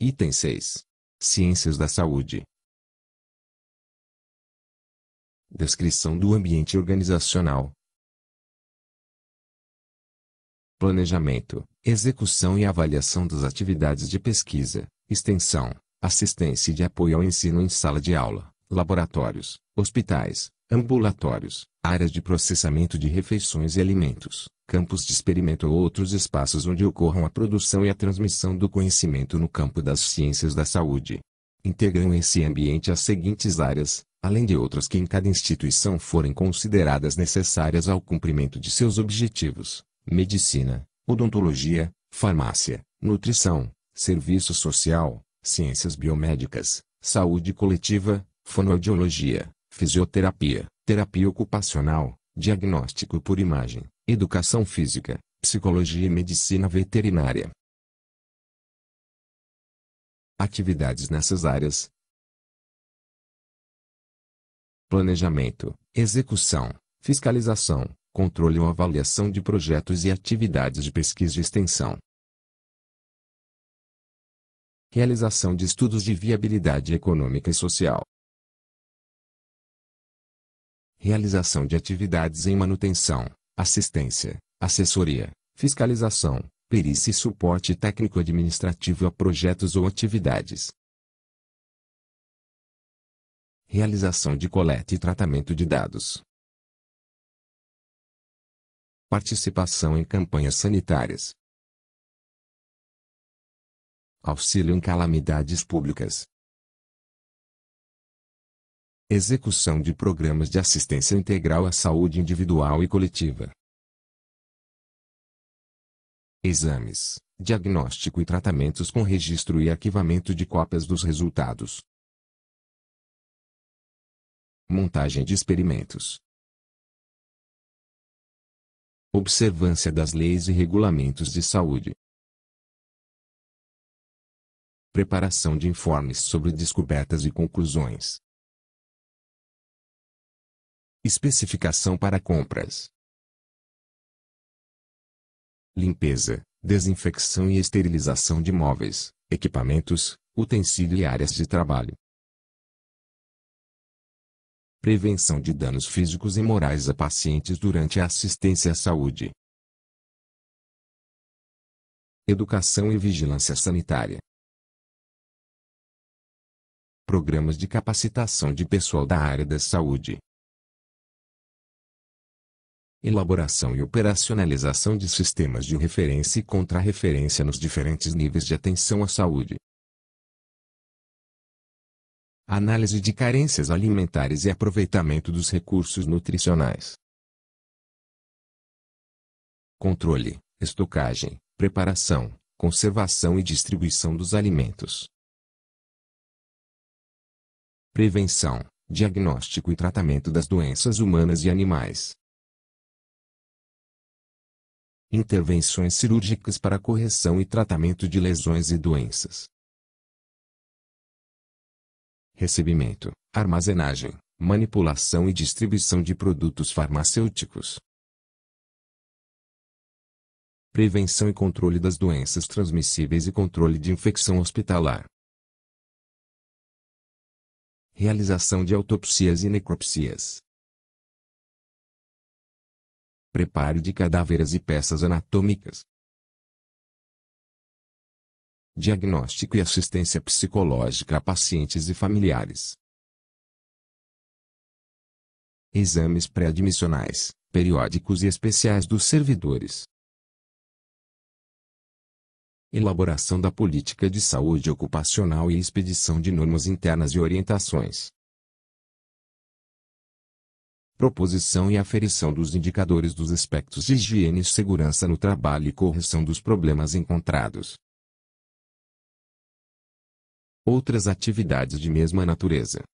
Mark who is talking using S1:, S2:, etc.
S1: Item 6. Ciências da saúde. Descrição do ambiente organizacional.
S2: Planejamento, execução e avaliação das atividades de pesquisa, extensão, assistência e de apoio ao ensino em sala de aula, laboratórios, hospitais, ambulatórios, áreas de processamento de refeições e alimentos, campos de experimento ou outros espaços onde ocorram a produção e a transmissão do conhecimento no campo das ciências da saúde. Integram esse ambiente as seguintes áreas, além de outras que em cada instituição forem consideradas necessárias ao cumprimento de seus objetivos: medicina, odontologia, farmácia, nutrição, serviço social, ciências biomédicas, saúde coletiva, fonoaudiologia, fisioterapia, terapia ocupacional, diagnóstico por imagem, educação física, psicologia e medicina veterinária. Atividades nessas áreas: planejamento, execução, fiscalização, controle ou avaliação de projetos e atividades de pesquisa e extensão. Realização de estudos de viabilidade econômica e social realização de atividades em manutenção, assistência, assessoria, fiscalização, perícia e suporte técnico-administrativo a projetos ou atividades.
S1: Realização de coleta e tratamento de dados. Participação em campanhas sanitárias.
S2: Auxílio em calamidades públicas execução de programas de assistência integral à saúde individual e coletiva. Exames, diagnóstico e tratamentos com registro e arquivamento de cópias dos resultados.
S1: Montagem de experimentos. Observância das leis e regulamentos de saúde. Preparação de informes sobre descobertas e conclusões. Especificação para compras. Limpeza, desinfecção e
S2: esterilização de móveis, equipamentos, utensílio e áreas de trabalho. Prevenção de danos físicos e morais a pacientes durante
S1: a assistência à saúde. Educação e vigilância sanitária. Programas de
S2: capacitação de pessoal da área da saúde elaboração e operacionalização de sistemas de referência e contrarreferência nos diferentes níveis de atenção à saúde. Análise de carências alimentares e aproveitamento dos recursos nutricionais. Controle, estocagem, preparação, conservação e distribuição dos alimentos. Prevenção, diagnóstico e tratamento das doenças humanas e animais intervenções cirúrgicas para correção e tratamento de lesões e doenças. Recebimento, armazenagem, manipulação e distribuição de produtos farmacêuticos. Prevenção e controle das doenças transmissíveis
S1: e controle de infecção hospitalar. Realização de autopsias e necropsias.
S2: Preparo de cadáveres e peças anatômicas. Diagnóstico e assistência psicológica a pacientes e familiares. Exames pré-admissionais, periódicos e especiais dos servidores. Elaboração da política de saúde ocupacional e expedição de normas internas e orientações proposição e aferição dos indicadores dos aspectos de higiene e segurança no trabalho e correção dos problemas encontrados. Outras atividades de mesma natureza.